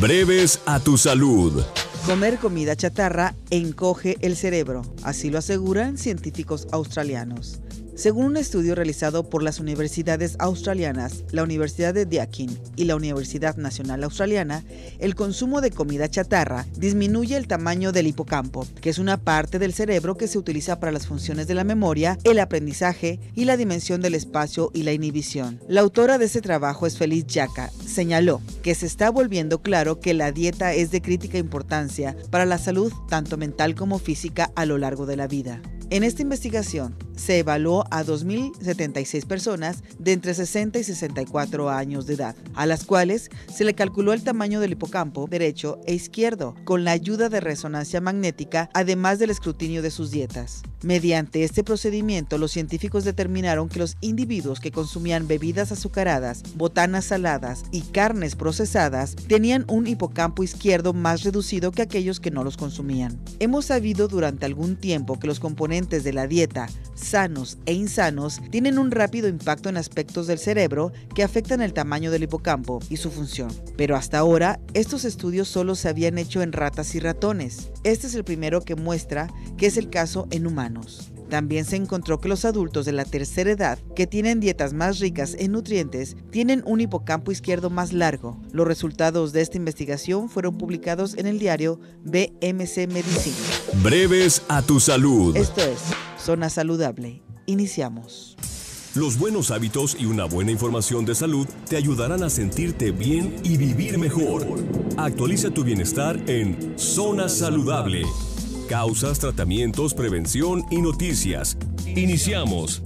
Breves a tu salud. Comer comida chatarra encoge el cerebro, así lo aseguran científicos australianos. Según un estudio realizado por las universidades australianas, la Universidad de Deakin y la Universidad Nacional Australiana, el consumo de comida chatarra disminuye el tamaño del hipocampo, que es una parte del cerebro que se utiliza para las funciones de la memoria, el aprendizaje y la dimensión del espacio y la inhibición. La autora de ese trabajo es Feliz Yaca, señaló que se está volviendo claro que la dieta es de crítica importancia para la salud tanto mental como física a lo largo de la vida. En esta investigación se evaluó a 2.076 personas de entre 60 y 64 años de edad, a las cuales se le calculó el tamaño del hipocampo derecho e izquierdo con la ayuda de resonancia magnética, además del escrutinio de sus dietas. Mediante este procedimiento, los científicos determinaron que los individuos que consumían bebidas azucaradas, botanas saladas y carnes procesadas tenían un hipocampo izquierdo más reducido que aquellos que no los consumían. Hemos sabido durante algún tiempo que los componentes de la dieta, sanos e insanos, tienen un rápido impacto en aspectos del cerebro que afectan el tamaño del hipocampo y su función. Pero hasta ahora, estos estudios solo se habían hecho en ratas y ratones. Este es el primero que muestra que es el caso en humanos. También se encontró que los adultos de la tercera edad, que tienen dietas más ricas en nutrientes, tienen un hipocampo izquierdo más largo. Los resultados de esta investigación fueron publicados en el diario BMC Medicina. Breves a tu salud. Esto es Zona Saludable. Iniciamos. Los buenos hábitos y una buena información de salud te ayudarán a sentirte bien y vivir mejor. Actualiza tu bienestar en Zona Saludable causas, tratamientos, prevención y noticias. Iniciamos.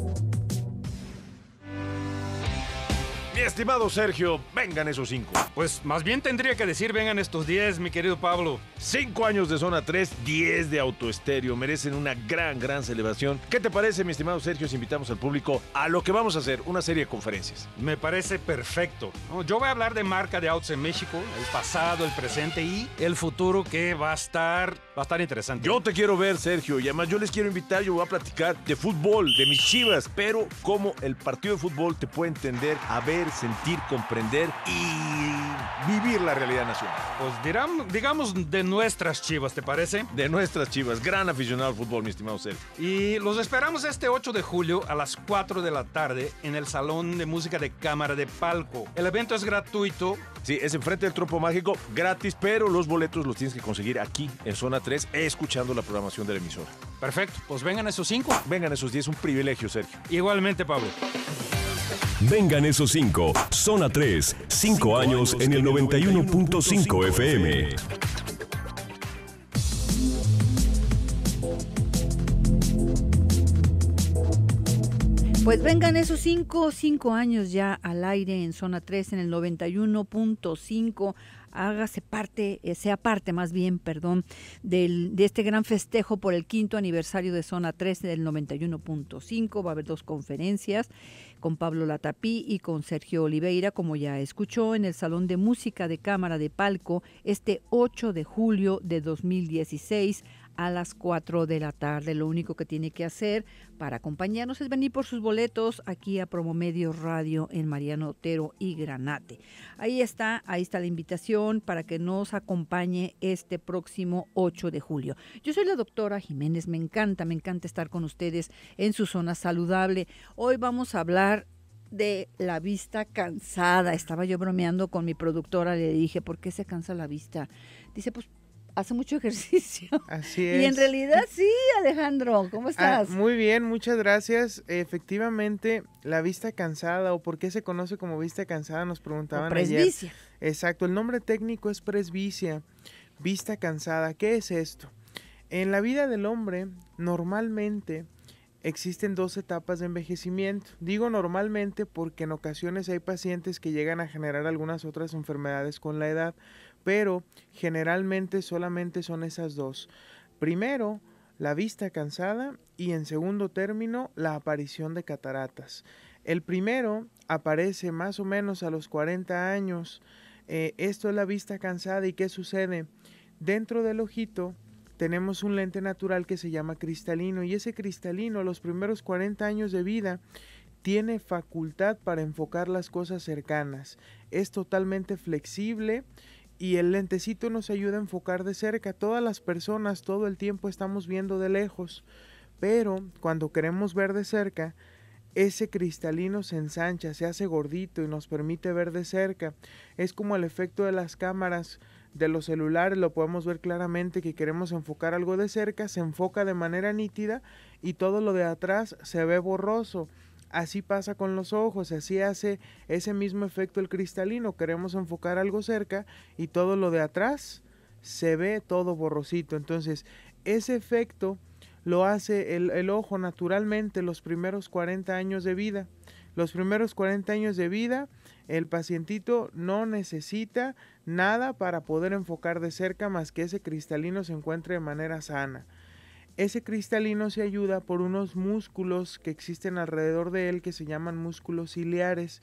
Mi estimado Sergio, vengan esos cinco. Pues más bien tendría que decir vengan estos diez, mi querido Pablo. Cinco años de zona 3, 10 de autoestéreo. Merecen una gran, gran celebración. ¿Qué te parece, mi estimado Sergio, si invitamos al público a lo que vamos a hacer? Una serie de conferencias. Me parece perfecto. Yo voy a hablar de marca de autos en México, el pasado, el presente y el futuro que va a estar, va a estar interesante. Yo te quiero ver, Sergio, y además yo les quiero invitar, yo voy a platicar de fútbol, de mis chivas, pero cómo el partido de fútbol te puede entender a ver sentir, comprender y vivir la realidad nacional. Pues dirán, digamos de nuestras chivas, ¿te parece? De nuestras chivas. Gran aficionado al fútbol, mi estimado Sergio. Y los esperamos este 8 de julio a las 4 de la tarde en el Salón de Música de Cámara de Palco. El evento es gratuito. Sí, es enfrente del Tropo Mágico, gratis, pero los boletos los tienes que conseguir aquí, en Zona 3, escuchando la programación de la emisora. Perfecto, pues vengan esos cinco. Vengan esos 10, un privilegio, Sergio. Igualmente, Pablo. Vengan esos cinco, zona 3, 5 años en el 91.5 FM. Pues vengan esos cinco, cinco años ya al aire en zona 3 en el 91.5 hágase parte, eh, sea parte más bien, perdón, del, de este gran festejo por el quinto aniversario de Zona 13 del 91.5. Va a haber dos conferencias con Pablo Latapí y con Sergio Oliveira, como ya escuchó, en el Salón de Música de Cámara de Palco este 8 de julio de 2016 a las 4 de la tarde. Lo único que tiene que hacer para acompañarnos es venir por sus boletos aquí a Promomedio Radio en Mariano Otero y Granate. Ahí está, ahí está la invitación para que nos acompañe este próximo 8 de julio. Yo soy la doctora Jiménez, me encanta, me encanta estar con ustedes en su zona saludable. Hoy vamos a hablar de la vista cansada. Estaba yo bromeando con mi productora, le dije, ¿por qué se cansa la vista? Dice, pues hace mucho ejercicio. Así es. Y en realidad sí, Alejandro, ¿cómo ah, estás? muy bien, muchas gracias. Efectivamente, la vista cansada o por qué se conoce como vista cansada nos preguntaban presbicia. Exacto, el nombre técnico es presbicia. Vista cansada, ¿qué es esto? En la vida del hombre, normalmente existen dos etapas de envejecimiento. Digo normalmente porque en ocasiones hay pacientes que llegan a generar algunas otras enfermedades con la edad, pero generalmente solamente son esas dos. Primero, la vista cansada y en segundo término, la aparición de cataratas. El primero aparece más o menos a los 40 años. Eh, esto es la vista cansada y ¿qué sucede? Dentro del ojito tenemos un lente natural que se llama cristalino y ese cristalino a los primeros 40 años de vida tiene facultad para enfocar las cosas cercanas. Es totalmente flexible y el lentecito nos ayuda a enfocar de cerca. Todas las personas todo el tiempo estamos viendo de lejos, pero cuando queremos ver de cerca, ese cristalino se ensancha, se hace gordito y nos permite ver de cerca. Es como el efecto de las cámaras de los celulares, lo podemos ver claramente que queremos enfocar algo de cerca, se enfoca de manera nítida y todo lo de atrás se ve borroso. Así pasa con los ojos, así hace ese mismo efecto el cristalino. Queremos enfocar algo cerca y todo lo de atrás se ve todo borrosito. Entonces, ese efecto lo hace el, el ojo naturalmente los primeros 40 años de vida. Los primeros 40 años de vida, el pacientito no necesita nada para poder enfocar de cerca más que ese cristalino se encuentre de manera sana. Ese cristalino se ayuda por unos músculos que existen alrededor de él que se llaman músculos ciliares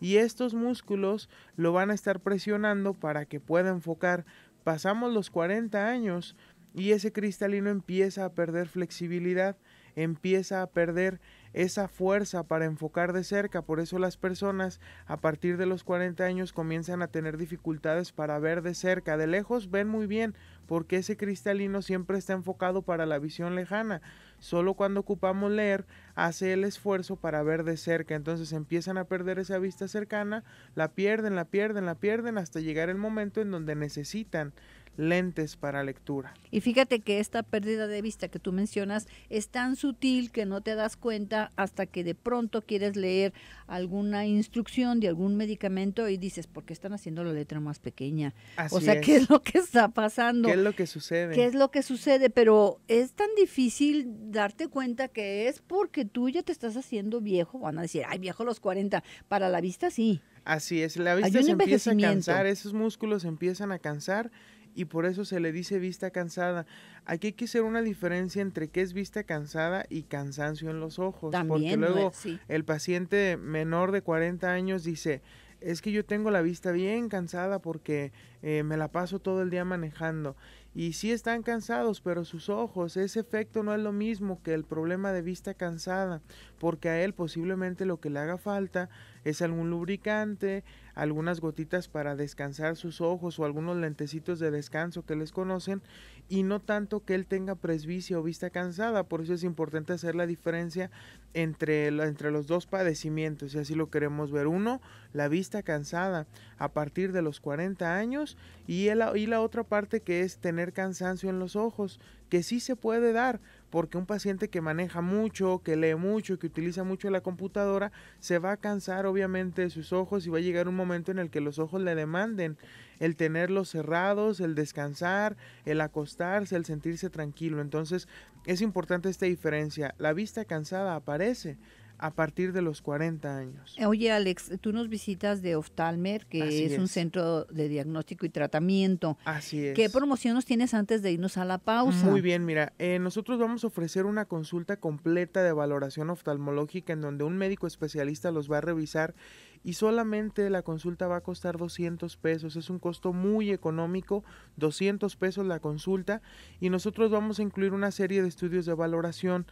y estos músculos lo van a estar presionando para que pueda enfocar. Pasamos los 40 años y ese cristalino empieza a perder flexibilidad, empieza a perder esa fuerza para enfocar de cerca. Por eso las personas a partir de los 40 años comienzan a tener dificultades para ver de cerca. De lejos ven muy bien porque ese cristalino siempre está enfocado para la visión lejana. Solo cuando ocupamos leer hace el esfuerzo para ver de cerca. Entonces empiezan a perder esa vista cercana, la pierden, la pierden, la pierden hasta llegar el momento en donde necesitan lentes para lectura. Y fíjate que esta pérdida de vista que tú mencionas es tan sutil que no te das cuenta hasta que de pronto quieres leer alguna instrucción de algún medicamento y dices, ¿por qué están haciendo la letra más pequeña? o sea, ¿qué es lo que está pasando? ¿Qué es lo que sucede? ¿Qué es lo que sucede? Pero es tan difícil darte cuenta que es porque tú ya te estás haciendo viejo. Van a decir, ay, viejo los 40. Para la vista sí. Así es, la vista se empieza a cansar, esos músculos empiezan a cansar y por eso se le dice vista cansada. Aquí hay que hacer una diferencia entre qué es vista cansada y cansancio en los ojos, porque luego el paciente menor de 40 años dice, es que yo tengo la vista bien cansada porque eh, me la paso todo el día manejando. Y sí están cansados, pero sus ojos, ese efecto no es lo mismo que el problema de vista cansada, porque a él posiblemente lo que le haga falta es algún lubricante, algunas gotitas para descansar sus ojos o algunos lentecitos de descanso que les conocen y no tanto que él tenga presbicia o vista cansada, por eso es importante hacer la diferencia entre, entre los dos padecimientos, y así lo queremos ver. Uno, la vista cansada a partir de los 40 años y, y la otra parte que es tener cansancio en los ojos, que sí se puede dar, porque un paciente que maneja mucho, que lee mucho, que utiliza mucho la computadora, se va a cansar obviamente de sus ojos y va a llegar un momento en el que los ojos le demanden el tenerlos cerrados, el descansar, el acostarse, el sentirse tranquilo. Entonces es importante esta diferencia. La vista cansada aparece a partir de los 40 años. Eh, oye, Alex, tú nos visitas de Oftalmer, que es, un centro de diagnóstico y tratamiento. Así es. ¿Qué promoción nos tienes antes de irnos a la pausa? Muy bien, mira, eh, nosotros vamos a ofrecer una consulta completa de valoración oftalmológica en donde un médico especialista los va a revisar y solamente la consulta va a costar 200 pesos. Es un costo muy económico, 200 pesos la consulta y nosotros vamos a incluir una serie de estudios de valoración.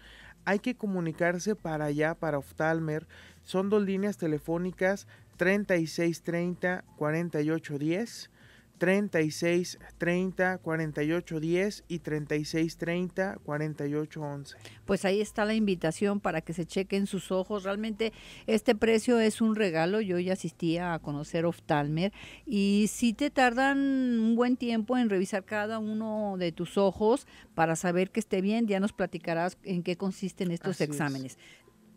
Hay que comunicarse para allá, para Oftalmer. Son dos líneas telefónicas 3630 4810 36 30 48 10 y 36 30 48 11. Pues ahí está la invitación para que se chequen sus ojos. Realmente este precio es un regalo. Yo ya asistí a conocer oftalmer y si te tardan un buen tiempo en revisar cada uno de tus ojos para saber que esté bien, ya nos platicarás en qué consisten estos exámenes.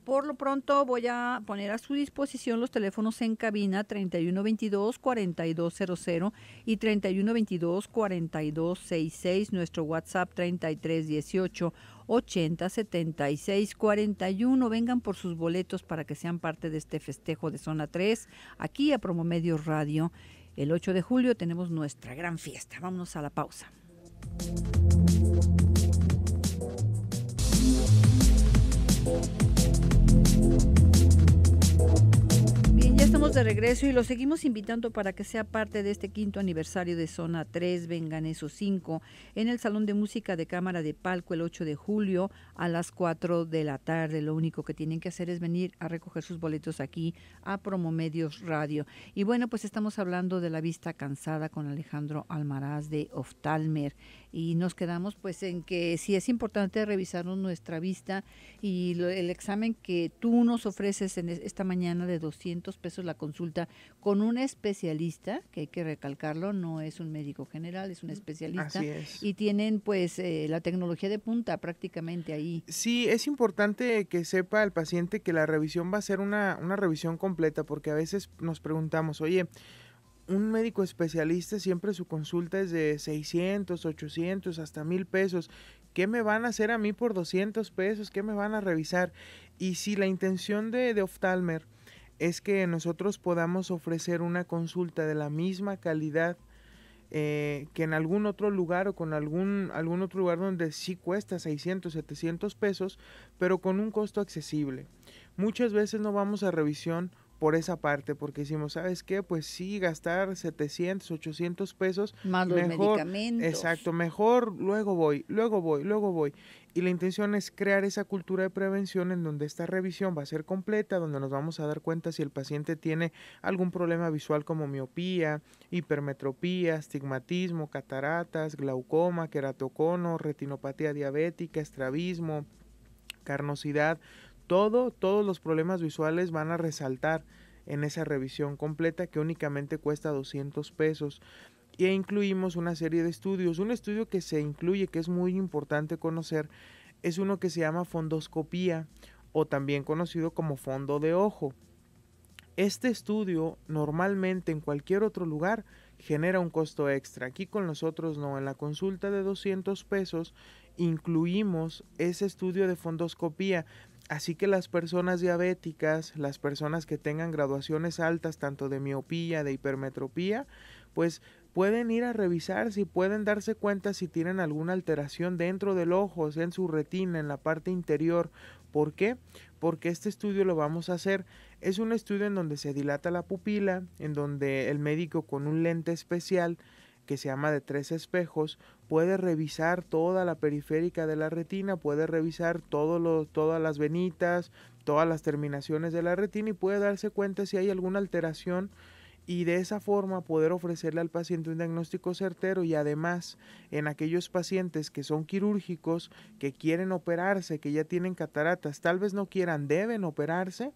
Por lo pronto voy a poner a su disposición los teléfonos en cabina 3122-4200 y 3122-4266, nuestro WhatsApp 3318. 80 76 41. Vengan por sus boletos para que sean parte de este festejo de Zona 3 aquí a Promomedio Radio. El 8 de julio tenemos nuestra gran fiesta. Vámonos a la pausa. estamos de regreso y los seguimos invitando para que sea parte de este quinto aniversario de Zona 3, Vengan esos 5, en el Salón de Música de Cámara de Palco el 8 de julio a las 4 de la tarde. Lo único que tienen que hacer es venir a recoger sus boletos aquí a Promomedios Radio. Y bueno, pues estamos hablando de la vista cansada con Alejandro Almaraz de Oftalmer y nos quedamos pues en que sí es importante revisar nuestra vista y el examen que tú nos ofreces en esta mañana de 200 pesos la consulta con un especialista, que hay que recalcarlo, no es un médico general, es un mm, especialista. Así es. Y tienen pues eh, la tecnología de punta prácticamente ahí. Sí, es importante que sepa el paciente que la revisión va a ser una, revisión completa, porque a veces nos preguntamos, oye, un médico especialista siempre su consulta es de 600, 800, hasta mil pesos. ¿Qué me van a hacer a mí por 200 pesos? ¿Qué me van a revisar? Y si la intención de, de Oftalmer es que nosotros podamos ofrecer una consulta de la misma calidad eh, que en algún otro lugar o con algún, algún otro lugar donde sí cuesta 600, 700 pesos, pero con un costo accesible. Muchas veces no vamos a revisión por esa parte, porque decimos, ¿sabes qué? Pues sí, gastar 700, 800 pesos. Más medicamentos. Exacto, mejor luego voy, luego voy, luego voy. Y la intención es crear esa cultura de prevención en donde esta revisión va a ser completa, donde nos vamos a dar cuenta si el paciente tiene algún problema visual como miopía, hipermetropía, astigmatismo, cataratas, glaucoma, queratocono, retinopatía diabética, estrabismo, carnosidad. Todo, todos los problemas visuales van a resaltar en esa revisión completa que únicamente cuesta 200 pesos y e incluimos una serie de estudios. Un estudio que se incluye, que es muy importante conocer, es uno que se llama fondoscopía o también conocido como fondo de ojo. Este estudio normalmente en cualquier otro lugar genera un costo extra. Aquí con nosotros no, en la consulta de 200 pesos incluimos ese estudio de fondoscopía. Así que las personas diabéticas, las personas que tengan graduaciones altas tanto de miopía, de hipermetropía, pues pueden ir a revisar si pueden darse cuenta si tienen alguna alteración dentro del ojo, en su retina, en la parte interior. ¿Por qué? Porque este estudio lo vamos a hacer. Es un estudio en donde se dilata la pupila, en donde el médico con un lente especial que se llama de tres espejos, puede revisar toda la periférica de la retina, puede revisar todas las venitas, todas las terminaciones de la retina y puede darse cuenta si hay alguna alteración y de esa forma poder ofrecerle al paciente un diagnóstico certero y además en aquellos pacientes que son quirúrgicos, que quieren operarse, que ya tienen cataratas, tal vez no quieran, deben operarse,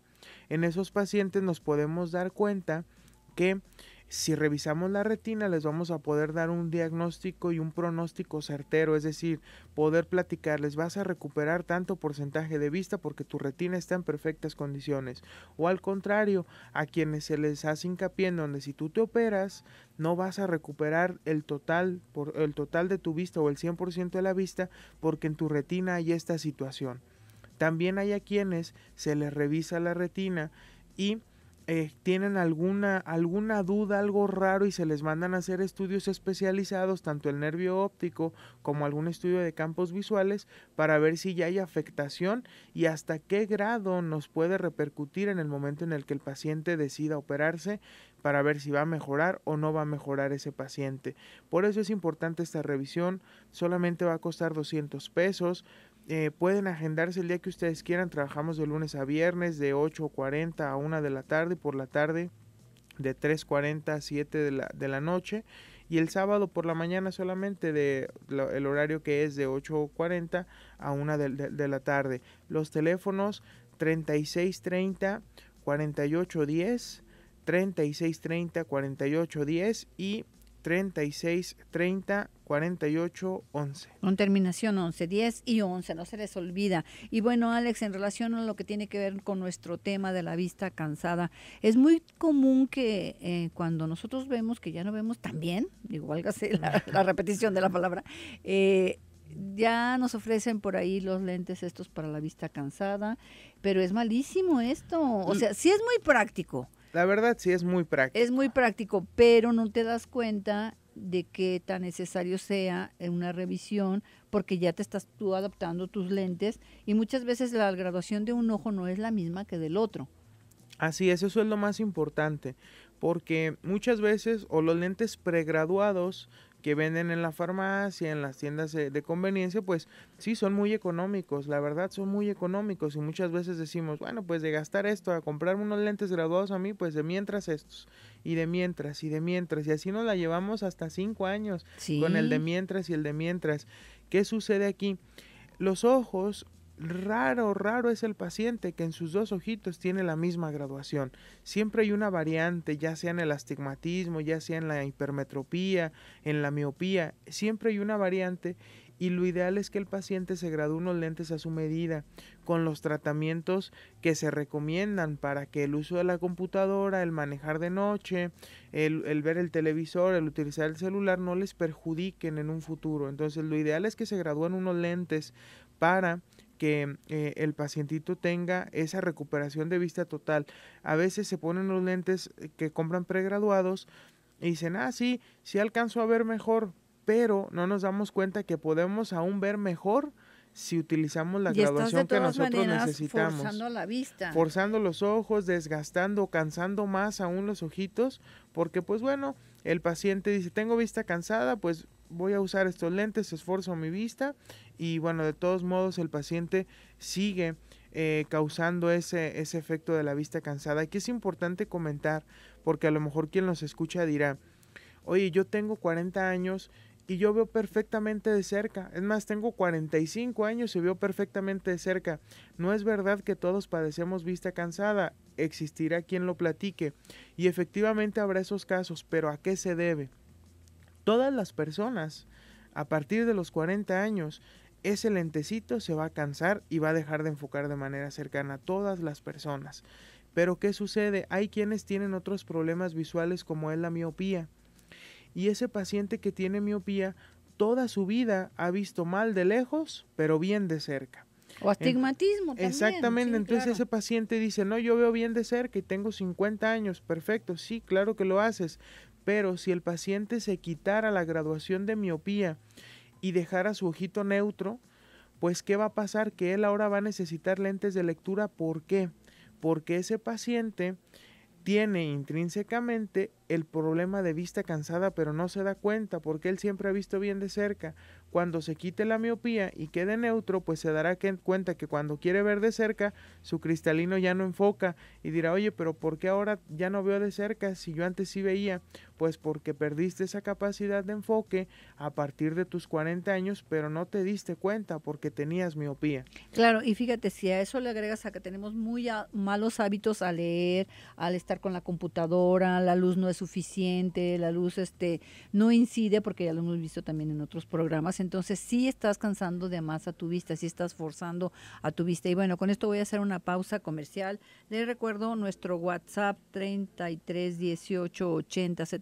en esos pacientes nos podemos dar cuenta que si revisamos la retina, les vamos a poder dar un diagnóstico y un pronóstico certero, es decir, poder platicarles, vas a recuperar tanto porcentaje de vista porque tu retina está en perfectas condiciones. O al contrario, a quienes se les hace hincapié en donde si tú te operas, no vas a recuperar el total, por, el total de tu vista o el 100% de la vista porque en tu retina hay esta situación. También hay a quienes se les revisa la retina y eh, tienen alguna, alguna duda, algo raro y se les mandan a hacer estudios especializados, tanto el nervio óptico como algún estudio de campos visuales, para ver si ya hay afectación y hasta qué grado nos puede repercutir en el momento en el que el paciente decida operarse para ver si va a mejorar o no va a mejorar ese paciente. Por eso es importante esta revisión, solamente va a costar 200 pesos eh, pueden agendarse el día que ustedes quieran. Trabajamos de lunes a viernes de 8.40 a 1 de la tarde. Por la tarde de 3.40 a 7 de la, noche. Y el sábado por la mañana solamente de el horario que es de 8.40 a 1 de, la tarde. Los teléfonos 3630 4810. 3630 4810 y 3630 48 11. Con terminación 11, 10 y 11, no se les olvida. Y bueno, Alex, en relación a lo que tiene que ver con nuestro tema de la vista cansada, es muy común que eh, cuando nosotros vemos que ya no vemos tan bien, igual que la, la repetición de la palabra, eh, ya nos ofrecen por ahí los lentes estos para la vista cansada, pero es malísimo esto. O sea, sí es muy práctico. La verdad sí es muy práctico. Es muy práctico, pero no te das cuenta de qué tan necesario sea una revisión, porque ya te estás tú adaptando tus lentes y muchas veces la graduación de un ojo no es la misma que del otro. Así es, eso es lo más importante, porque muchas veces o los lentes pregraduados que venden en la farmacia, en las tiendas de conveniencia, pues sí, son muy económicos, la verdad son muy económicos y muchas veces decimos, bueno, pues de gastar esto a comprar unos lentes graduados a mí, pues de mientras estos y de mientras y de mientras y así nos la llevamos hasta cinco años con el de mientras y el de mientras. ¿Qué sucede aquí? Los ojos raro, raro es el paciente que en sus dos ojitos tiene la misma graduación. Siempre hay una variante, ya sea en el astigmatismo, ya sea en la hipermetropía, en la miopía, siempre hay una variante y lo ideal es que el paciente se gradúe unos lentes a su medida, con los tratamientos que se recomiendan para que el uso de la computadora, el manejar de noche, el, ver el televisor, el utilizar el celular no les perjudiquen en un futuro. Entonces lo ideal es que se gradúen unos lentes para que eh, el pacientito tenga esa recuperación de vista total. A veces se ponen los lentes eh, que compran pregraduados y dicen, ah, sí, sí alcanzo a ver mejor, pero no nos damos cuenta que podemos aún ver mejor si utilizamos la graduación que nosotros necesitamos. Forzando la vista. Forzando los ojos, desgastando, cansando más aún los ojitos, porque pues bueno, el paciente dice, tengo vista cansada, pues voy a usar estos lentes, esfuerzo mi vista y bueno, de todos modos el paciente sigue eh, causando ese, ese efecto de la vista cansada. Aquí es importante comentar, porque a lo mejor quien nos escucha dirá, oye, yo tengo 40 años y yo veo perfectamente de cerca. Es más, tengo 45 años y veo perfectamente de cerca. No es verdad que todos padecemos vista cansada, existirá quien lo platique y efectivamente habrá esos casos, pero ¿a qué se debe? Todas las personas a partir de los 40 años ese lentecito se va a cansar y va a dejar de enfocar de manera cercana a todas las personas. Pero ¿qué sucede? Hay quienes tienen otros problemas visuales como es la miopía y ese paciente que tiene miopía toda su vida ha visto mal de lejos, pero bien de cerca. O astigmatismo. Exactamente, entonces ese paciente dice, no, yo veo bien de cerca y tengo 50 años, perfecto, sí, claro que lo haces, pero si el paciente se quitara la graduación de miopía y dejara su ojito neutro, pues ¿qué va a pasar? Que él ahora va a necesitar lentes de lectura, ¿por qué? Porque ese paciente tiene intrínsecamente el problema de vista cansada, pero no se da cuenta porque él siempre ha visto bien de cerca. Cuando se quite la miopía y quede neutro, pues se dará cuenta que cuando quiere ver de cerca, su cristalino ya no enfoca y dirá, oye, pero ¿por qué ahora ya no veo de cerca si yo antes sí veía? pues porque perdiste esa capacidad de enfoque a partir de tus 40 años, pero no te diste cuenta porque tenías miopía. Claro, y fíjate, si a eso le agregas a que tenemos muy malos hábitos al leer, al estar con la computadora, la luz no es suficiente, la luz este no incide, porque ya lo hemos visto también en otros programas, entonces sí estás cansando de más a tu vista, sí estás forzando a tu vista. Y bueno, con esto voy a hacer una pausa comercial. Les recuerdo nuestro WhatsApp 33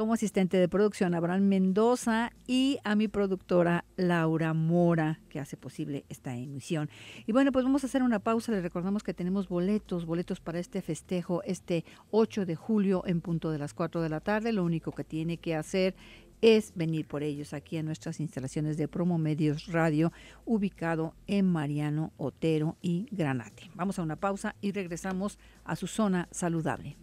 como asistente de producción Abraham Mendoza y a mi productora Laura Mora, que hace posible esta emisión. Y bueno, pues vamos a hacer una pausa. Les recordamos que tenemos boletos, boletos para este festejo este 8 de julio en punto de las 4 de la tarde. Lo único que tiene que hacer es venir por ellos aquí a nuestras instalaciones de Promo Medios Radio, ubicado en Mariano Otero y Granate. Vamos a una pausa y regresamos a su zona saludable.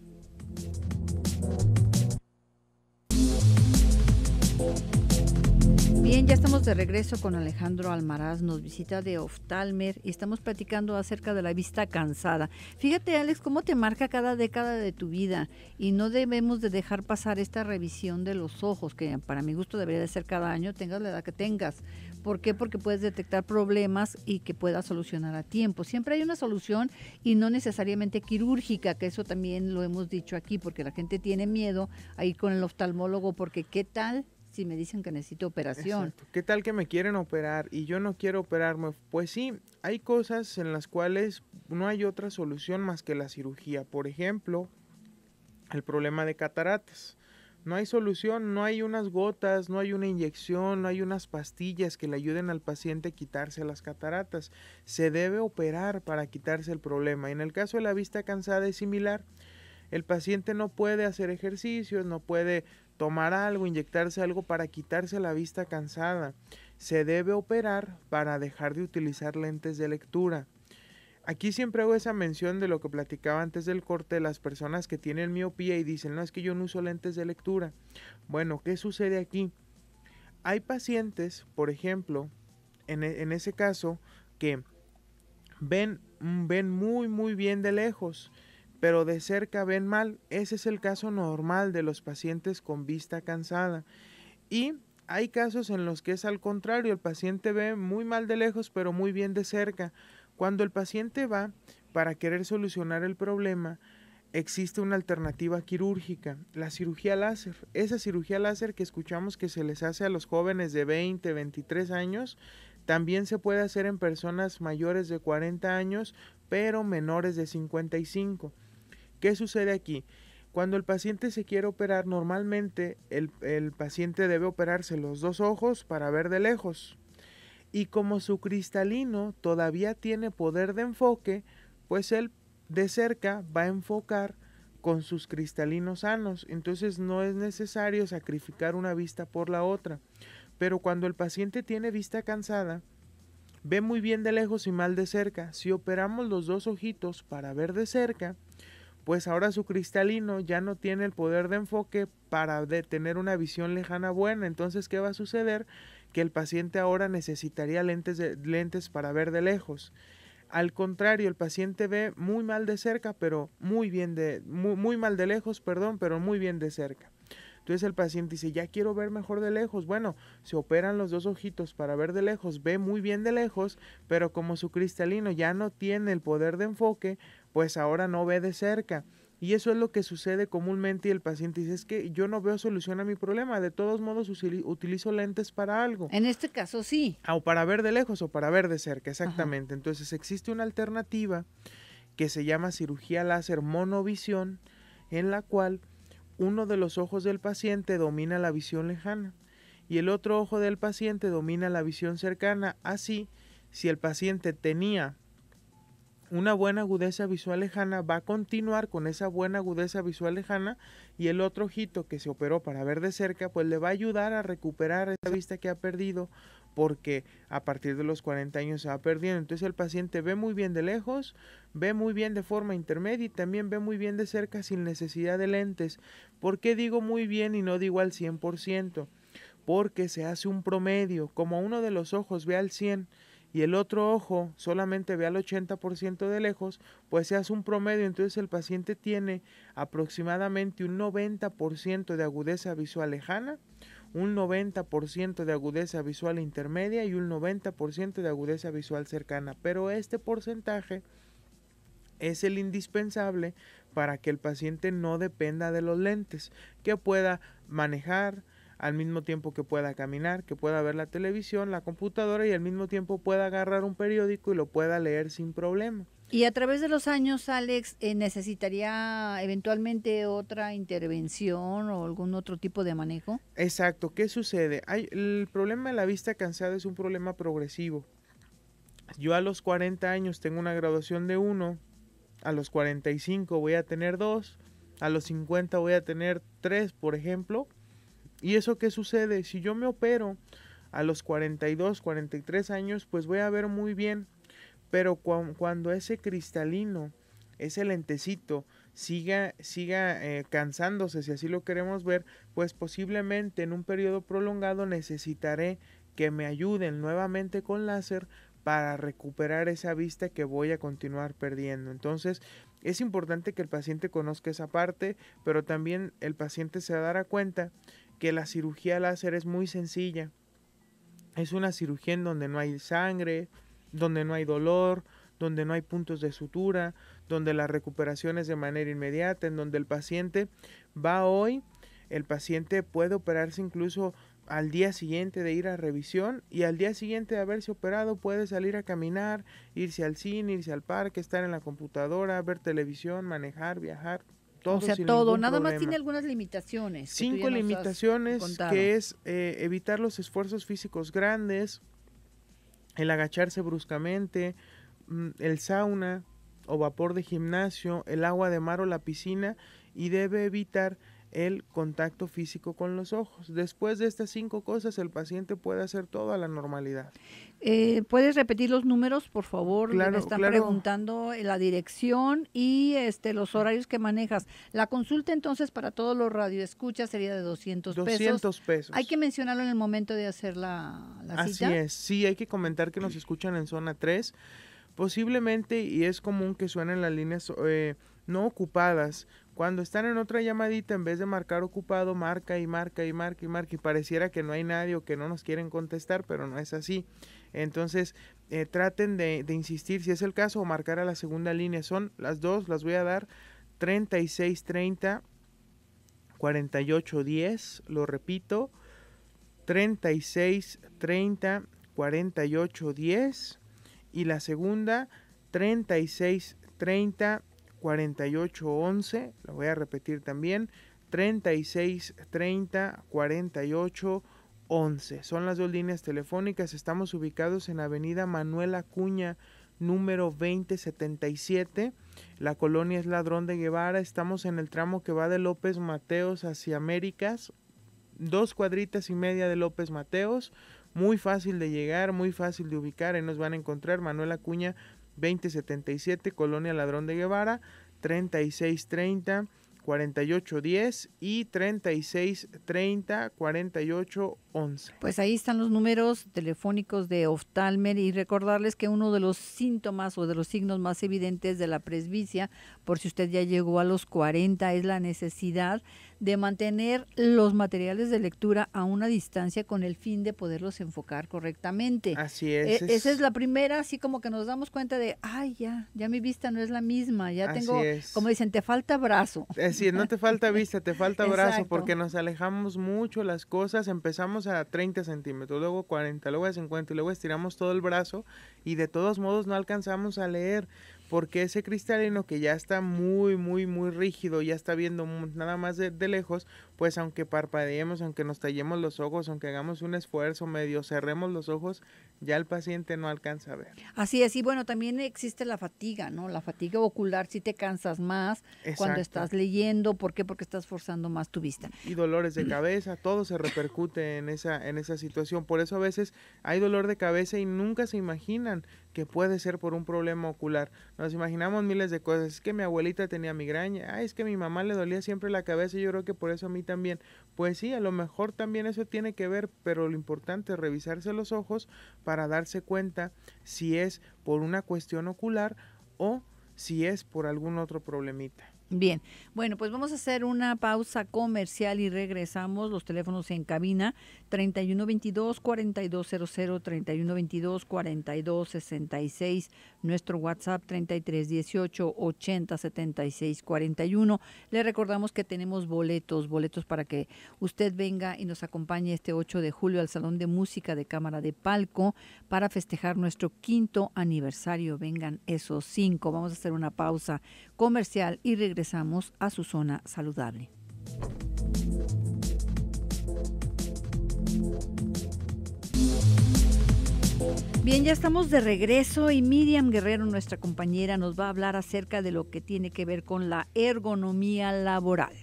Bien, ya estamos de regreso con Alejandro Almaraz, nos visita de Oftalmer y estamos platicando acerca de la vista cansada. Fíjate Alex, cómo te marca cada década de tu vida y no debemos de dejar pasar esta revisión de los ojos, que para mi gusto debería de ser cada año, tengas la edad que tengas. ¿Por qué? Porque puedes detectar problemas y que puedas solucionar a tiempo. Siempre hay una solución y no necesariamente quirúrgica, que eso también lo hemos dicho aquí, porque la gente tiene miedo a ir con el oftalmólogo porque qué tal si me dicen que necesito operación? ¿Qué tal que me quieren operar y yo no quiero operarme? Pues sí, hay cosas en las cuales no hay otra solución más que la cirugía. Por ejemplo, el problema de cataratas. No hay solución, no hay unas gotas, no hay una inyección, no hay unas pastillas que le ayuden al paciente a quitarse las cataratas. Se debe operar para quitarse el problema. En el caso de la vista cansada es similar. El paciente no puede hacer ejercicios, no puede tomar algo, inyectarse algo para quitarse la vista cansada. Se debe operar para dejar de utilizar lentes de lectura. Aquí siempre hago esa mención de lo que platicaba antes del corte de las personas que tienen miopía y dicen, no es que yo no uso lentes de lectura. Bueno, ¿qué sucede aquí? Hay pacientes, por ejemplo, en, e, en ese caso, que ven, mm, ven muy, muy bien de lejos pero de cerca ven mal. Ese es el caso normal de los pacientes con vista cansada. Y hay casos en los que es al contrario, el paciente ve muy mal de lejos, pero muy bien de cerca. Cuando el paciente va para querer solucionar el problema, existe una alternativa quirúrgica, la cirugía láser. Esa cirugía láser que escuchamos que se les hace a los jóvenes de 20, 23 años, también se puede hacer en personas mayores de 40 años, pero menores de 55. ¿Qué sucede aquí? Cuando el paciente se quiere operar, normalmente el, paciente debe operarse los dos ojos para ver de lejos. Y como su cristalino todavía tiene poder de enfoque, pues él de cerca va a enfocar con sus cristalinos sanos. Entonces no es necesario sacrificar una vista por la otra. Pero cuando el paciente tiene vista cansada, ve muy bien de lejos y mal de cerca. Si operamos los dos ojitos para ver de cerca, pues ahora su cristalino ya no tiene el poder de enfoque para tener una visión lejana buena. Entonces, ¿qué va a suceder? Que el paciente ahora necesitaría lentes, de, lentes para ver de lejos. Al contrario, el paciente ve muy mal de cerca, pero muy bien de, muy mal de lejos, perdón, pero muy bien de cerca. Entonces el paciente dice, ya quiero ver mejor de lejos. Bueno, se operan los dos ojitos para ver de lejos. Ve muy bien de lejos, pero como su cristalino ya no tiene el poder de enfoque, pues ahora no ve de cerca. Y eso es lo que sucede comúnmente y el paciente dice, es que yo no veo solución a mi problema, de todos modos utilizo lentes para algo. En este caso sí. Ah, o para ver de lejos o para ver de cerca, exactamente. Entonces existe una alternativa que se llama cirugía láser monovisión, en la cual uno de los ojos del paciente domina la visión lejana y el otro ojo del paciente domina la visión cercana. Así, si el paciente tenía una buena agudeza visual lejana, va a continuar con esa buena agudeza visual lejana y el otro ojito que se operó para ver de cerca, pues le va a ayudar a recuperar esa vista que ha perdido porque a partir de los 40 años se va perdiendo. Entonces el paciente ve muy bien de lejos, ve muy bien de forma intermedia y también ve muy bien de cerca sin necesidad de lentes. ¿Por qué digo muy bien y no digo al 100%? Porque se hace un promedio, como uno de los ojos ve al 100, y el otro ojo solamente ve al 80% de lejos, pues se hace un promedio, entonces el paciente tiene aproximadamente un 90% de agudeza visual lejana, un 90% de agudeza visual intermedia y un 90% de agudeza visual cercana, pero este porcentaje es el indispensable para que el paciente no dependa de los lentes, que pueda manejar, al mismo tiempo que pueda caminar, que pueda ver la televisión, la computadora y al mismo tiempo pueda agarrar un periódico y lo pueda leer sin problema. Y a través de los años, Alex, eh, ¿necesitaría eventualmente otra intervención o algún otro tipo de manejo? Exacto, ¿qué sucede? el problema de la vista cansada es un problema progresivo. Yo a los 40 años tengo una graduación de 1, a los 45 voy a tener 2, a los 50 voy a tener 3, por ejemplo, ¿Y eso qué sucede? Si yo me opero a los 42, 43 años, pues voy a ver muy bien. Pero cuando ese cristalino, ese lentecito, siga, siga eh, cansándose, si así lo queremos ver, pues posiblemente en un periodo prolongado necesitaré que me ayuden nuevamente con láser para recuperar esa vista que voy a continuar perdiendo. Entonces, es importante que el paciente conozca esa parte, pero también el paciente se dará cuenta que la cirugía láser es muy sencilla. Es una cirugía en donde no hay sangre, donde no hay dolor, donde no hay puntos de sutura, donde la recuperación es de manera inmediata, en donde el paciente va hoy, el paciente puede operarse incluso al día siguiente de ir a revisión y al día siguiente de haberse operado puede salir a caminar, irse al cine, irse al parque, estar en la computadora, ver televisión, manejar, viajar, todo o sea, todo, nada más tiene algunas limitaciones. Cinco limitaciones, que es eh, evitar los esfuerzos físicos grandes, el agacharse bruscamente, mm, el sauna o vapor de gimnasio, el agua de mar o la piscina, y debe evitar el contacto físico con los ojos. Después de estas cinco cosas, el paciente puede hacer todo a la normalidad. Eh, ¿Puedes repetir los números, por favor? Claro, Me están preguntando eh, la dirección y este, los horarios que manejas. La consulta entonces para todos los radioescuchas sería de 200, 200 pesos. Hay que mencionarlo en el momento de hacer la, cita. Así es, sí, hay que comentar que nos escuchan en zona 3. Posiblemente, y es común que suenen las líneas... Eh, no ocupadas. Cuando están en otra llamadita, en vez de marcar ocupado, marca y marca y marca y marca y pareciera que no hay nadie o que no nos quieren contestar, pero no es así. Entonces, eh, traten de, insistir, si es el caso, o marcar a la segunda línea. Son las dos, las voy a dar 3630 4810, lo repito, 3630 4810 y la segunda 3630 4811, lo voy a repetir también, 3630 48 Son las dos líneas telefónicas. Estamos ubicados en Avenida Manuel Acuña, número 2077. La colonia es Ladrón de Guevara. Estamos en el tramo que va de López Mateos hacia Américas. Dos cuadritas y media de López Mateos. Muy fácil de llegar, muy fácil de ubicar. Ahí nos van a encontrar Manuel Acuña 2077 Colonia Ladrón de Guevara, 3630 4810 y 3630 4811. Pues ahí están los números telefónicos de Oftalmer y recordarles que uno de los síntomas o de los signos más evidentes de la presbicia, por si usted ya llegó a los 40, es la necesidad de mantener los materiales de lectura a una distancia con el fin de poderlos enfocar correctamente. Así e, es. esa es la primera, así como que nos damos cuenta de, ay, ya, ya mi vista no es la misma, ya tengo, como dicen, te falta brazo. Es decir, no te falta vista, te falta brazo, porque nos alejamos mucho las cosas, empezamos a 30 centímetros, luego 40, luego 50 y luego estiramos todo el brazo y de todos modos no alcanzamos a leer porque ese cristalino que ya está muy, muy, muy rígido, ya está viendo nada más de, lejos, pues aunque parpadeemos, aunque nos tallemos los ojos, aunque hagamos un esfuerzo medio, cerremos los ojos, ya el paciente no alcanza a ver. Así es, y bueno, también existe la fatiga, ¿no? La fatiga ocular, si te cansas más cuando estás leyendo, ¿por qué? Porque estás forzando más tu vista. Y dolores de cabeza, todo se repercute en esa, en esa situación, por eso a veces hay dolor de cabeza y nunca se imaginan que puede ser por un problema ocular. Nos imaginamos miles de cosas. Es que mi abuelita tenía migraña. Ay, es que mi mamá le dolía siempre la cabeza. y Yo creo que por eso a mí también. Pues sí, a lo mejor también eso tiene que ver, pero lo importante es revisarse los ojos para darse cuenta si es por una cuestión ocular o si es por algún otro problemita. Bien, bueno, pues vamos a hacer una pausa comercial y regresamos. Los teléfonos en cabina 3122-4200, 3122-4266, nuestro WhatsApp 3318-807641. Le recordamos que tenemos boletos, boletos para que usted venga y nos acompañe este 8 de julio al Salón de Música de Cámara de Palco para festejar nuestro quinto aniversario. Vengan esos cinco. Vamos a hacer una pausa comercial y regresamos regresamos a su zona saludable. Bien, ya estamos de regreso y Miriam Guerrero, nuestra compañera, nos va a hablar acerca de lo que tiene que ver con la ergonomía laboral.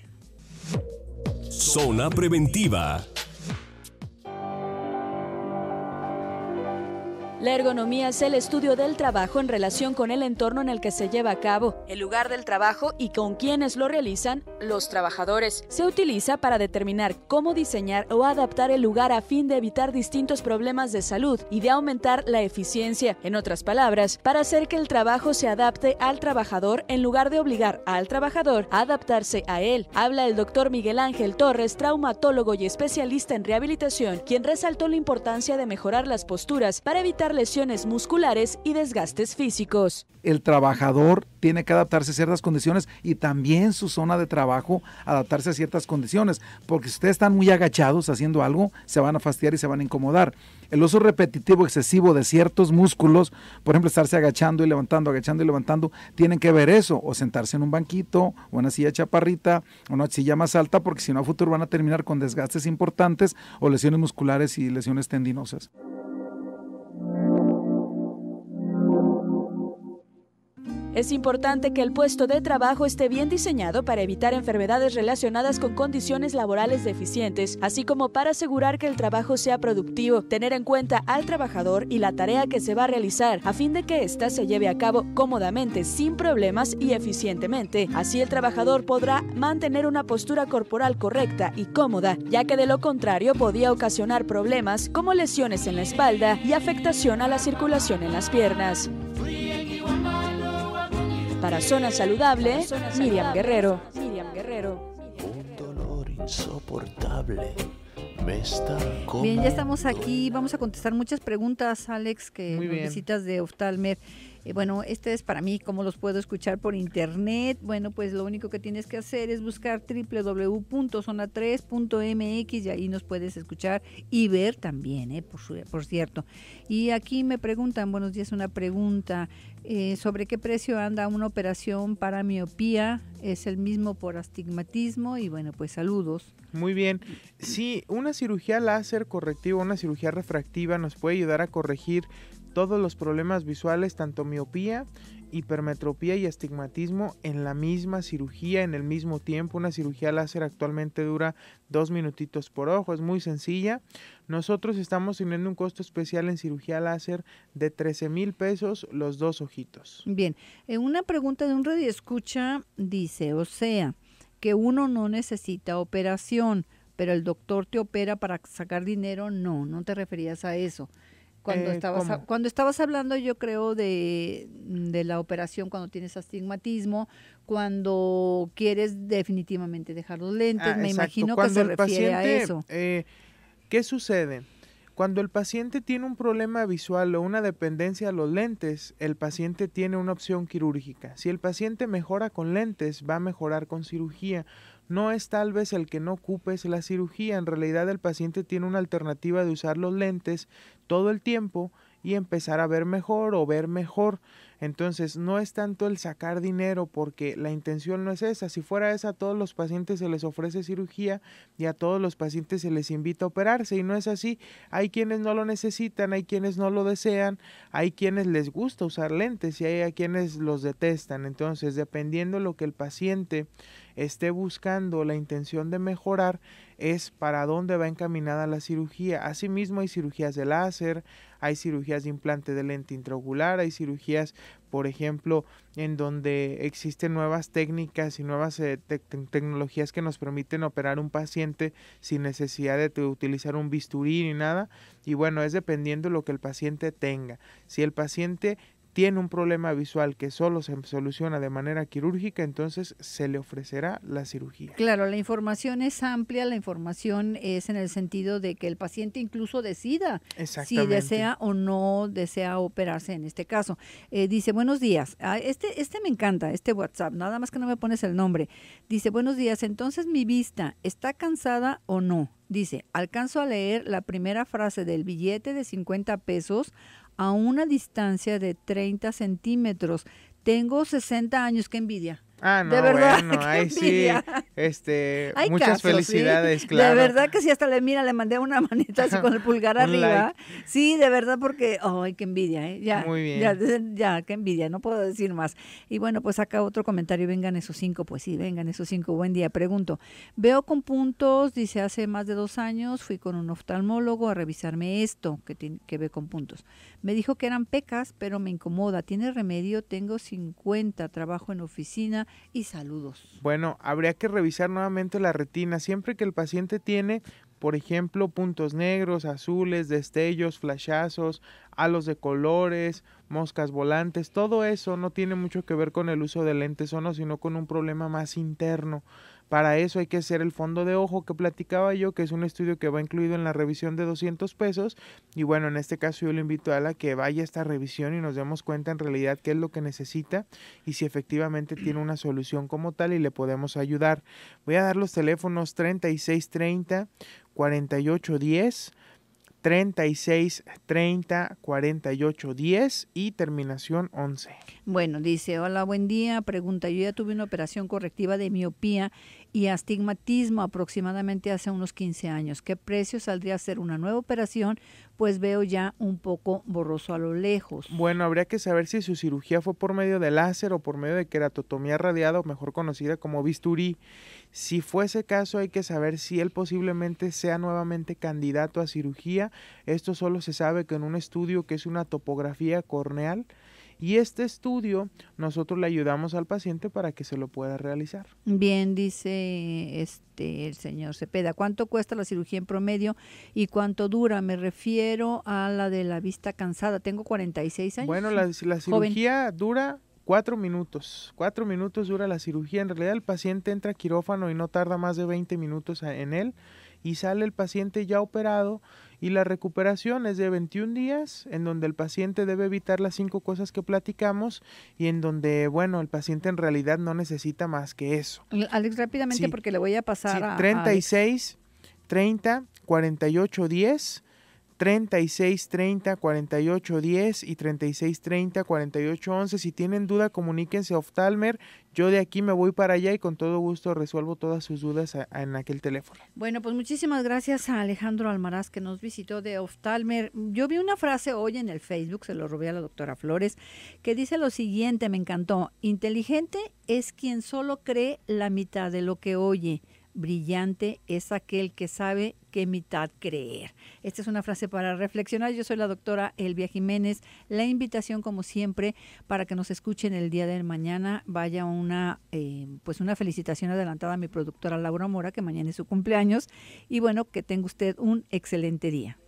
Zona preventiva. La ergonomía es el estudio del trabajo en relación con el entorno en el que se lleva a cabo, el lugar del trabajo y con quienes lo realizan, los trabajadores. Se utiliza para determinar cómo diseñar o adaptar el lugar a fin de evitar distintos problemas de salud y de aumentar la eficiencia. En otras palabras, para hacer que el trabajo se adapte al trabajador en lugar de obligar al trabajador a adaptarse a él. Habla el doctor Miguel Ángel Torres, traumatólogo y especialista en rehabilitación, quien resaltó la importancia de mejorar las posturas para evitar lesiones musculares y desgastes físicos. El trabajador tiene que adaptarse a ciertas condiciones y también su zona de trabajo adaptarse a ciertas condiciones, porque si ustedes están muy agachados haciendo algo, se van a fastidiar y se van a incomodar. El uso repetitivo excesivo de ciertos músculos, por ejemplo, estarse agachando y levantando, agachando y levantando, tienen que ver eso, o sentarse en un banquito, o una silla chaparrita, o una silla más alta, porque si no a futuro van a terminar con desgastes importantes o lesiones musculares y lesiones tendinosas. Es importante que el puesto de trabajo esté bien diseñado para evitar enfermedades relacionadas con condiciones laborales deficientes, así como para asegurar que el trabajo sea productivo, tener en cuenta al trabajador y la tarea que se va a realizar, a fin de que ésta se lleve a cabo cómodamente, sin problemas y eficientemente. Así el trabajador podrá mantener una postura corporal correcta y cómoda, ya que de lo contrario podía ocasionar problemas como lesiones en la espalda y afectación a la circulación en las piernas. Para Zona Saludable, Miriam Guerrero. Miriam Guerrero. Un dolor insoportable. Me bien, ya estamos aquí. Vamos a contestar muchas preguntas, Alex, que visitas de Oftalmed. Eh, bueno, este es para mí cómo los puedo escuchar por internet. Bueno, pues lo único que tienes que hacer es buscar www.zona3.mx y ahí nos puedes escuchar y ver también, eh, por, cierto. Y aquí me preguntan, buenos días, una pregunta. Eh, sobre qué precio anda una operación para miopía, es el mismo por astigmatismo y bueno, pues saludos. Muy bien, sí, una cirugía láser correctiva, una cirugía refractiva nos puede ayudar a corregir todos los problemas visuales, tanto miopía, hipermetropía y astigmatismo en la misma cirugía, en el mismo tiempo. Una cirugía láser actualmente dura dos minutitos por ojo, es muy sencilla. Nosotros estamos teniendo un costo especial en cirugía láser de 13 mil pesos los dos ojitos. Bien, en eh, una pregunta de un radio escucha dice, o sea, que uno no necesita operación pero el doctor te opera para sacar dinero, no, no te referías a eso. Cuando, eh, estabas, cuando estabas hablando, yo creo, de, mm, de, la operación cuando tienes astigmatismo, cuando quieres definitivamente dejar los lentes, ah, me imagino que se refiere a eso. Eh, ¿Qué sucede? Cuando el paciente tiene un problema visual o una dependencia a los lentes, el paciente tiene una opción quirúrgica. Si el paciente mejora con lentes, va a mejorar con cirugía no es tal vez el que no ocupes la cirugía, en realidad el paciente tiene una alternativa de usar los lentes todo el tiempo y empezar a ver mejor o ver mejor. Entonces no es tanto el sacar dinero porque la intención no es esa. Si fuera esa, a todos los pacientes se les ofrece cirugía y a todos los pacientes se les invita a operarse y no es así. Hay quienes no lo necesitan, hay quienes no lo desean, hay quienes les gusta usar lentes y hay a quienes los detestan. Entonces, dependiendo lo que el paciente esté buscando la intención de mejorar es para dónde va encaminada la cirugía. Asimismo hay cirugías de láser, hay cirugías de implante de lente intraocular, hay cirugías, por ejemplo, en donde existen nuevas técnicas y nuevas eh, tecnologías que nos permiten operar un paciente sin necesidad de utilizar un bisturí ni nada. Y bueno, es dependiendo de lo que el paciente tenga. Si el paciente tiene un problema visual que solo se soluciona de manera quirúrgica, entonces se le ofrecerá la cirugía. Claro, la información es amplia, la información es en el sentido de que el paciente incluso decida si desea o no desea operarse en este caso. Eh, dice, buenos días, ah, este, este me encanta, este WhatsApp, nada más que no me pones el nombre. Dice, buenos días, entonces mi vista está cansada o no. Dice, alcanzo a leer la primera frase del billete de 50 pesos a una distancia de 30 centímetros. Tengo 60 años, que envidia. Ah, no, de verdad, bueno, sí, este, muchas felicidades, claro. De verdad que sí, hasta le, mira, le mandé una manita así con el pulgar arriba. Sí, de verdad, porque, ay, qué envidia, ¿eh? Ya, Muy bien. Ya, qué envidia, no puedo decir más. Y bueno, pues acá otro comentario, vengan esos cinco, pues sí, vengan esos cinco, buen día. Pregunto, veo con puntos, dice, hace más de dos años fui con un oftalmólogo a revisarme esto que, tiene, que ve con puntos. Me dijo que eran pecas, pero me incomoda. ¿Tiene remedio? Tengo 50, trabajo en oficina y saludos. Bueno, habría que revisar nuevamente la retina. Siempre que el paciente tiene, por ejemplo, puntos negros, azules, destellos, flashazos, halos de colores, moscas volantes, todo eso no tiene mucho que ver con el uso de lentes o no, sino con un problema más interno. Para eso hay que hacer el fondo de ojo que platicaba yo, que es un estudio que va incluido en la revisión de 200 pesos. Y bueno, en este caso yo le invito a la que vaya a esta revisión y nos demos cuenta en realidad qué es lo que necesita y si efectivamente tiene una solución como tal y le podemos ayudar. Voy a dar los teléfonos 3630 4810 36 30 48 10 y terminación 11. Bueno, dice, hola, buen día. Pregunta, yo ya tuve una operación correctiva de miopía y astigmatismo aproximadamente hace unos 15 años. ¿Qué precio saldría a ser una nueva operación? Pues veo ya un poco borroso a lo lejos. Bueno, habría que saber si su cirugía fue por medio de láser o por medio de queratotomía radiada mejor conocida como bisturí. Si fuese caso hay que saber si él posiblemente sea nuevamente candidato a cirugía. Esto solo se sabe que en un estudio que es una topografía corneal y este estudio nosotros le ayudamos al paciente para que se lo pueda realizar. Bien, dice este el señor Cepeda, ¿cuánto cuesta la cirugía en promedio y cuánto dura? Me refiero a la de la vista cansada, tengo 46 años. Bueno, la, cirugía dura Cuatro minutos, cuatro minutos dura la cirugía. En realidad el paciente entra quirófano y no tarda más de 20 minutos en él y sale el paciente ya operado y la recuperación es de 21 días en donde el paciente debe evitar las cinco cosas que platicamos y en donde, bueno, el paciente en realidad no necesita más que eso. Alex, rápidamente porque le voy a pasar a... 36, 30, 48, 10 3630 4810 y 3630 4811. Si tienen duda, comuníquense a Oftalmer. Yo de aquí me voy para allá y con todo gusto resuelvo todas sus dudas en aquel teléfono. Bueno, pues muchísimas gracias a Alejandro Almaraz que nos visitó de Oftalmer. Yo vi una frase hoy en el Facebook, se lo robé a la doctora Flores, que dice lo siguiente, me encantó. Inteligente es quien solo cree la mitad de lo que oye brillante es aquel que sabe qué mitad creer. Esta es una frase para reflexionar. Yo soy la doctora Elvia Jiménez. La invitación, como siempre, para que nos escuchen el día de mañana. Vaya una, eh, pues una felicitación adelantada a mi productora Laura Mora, que mañana es su cumpleaños. Y bueno, que tenga usted un excelente día.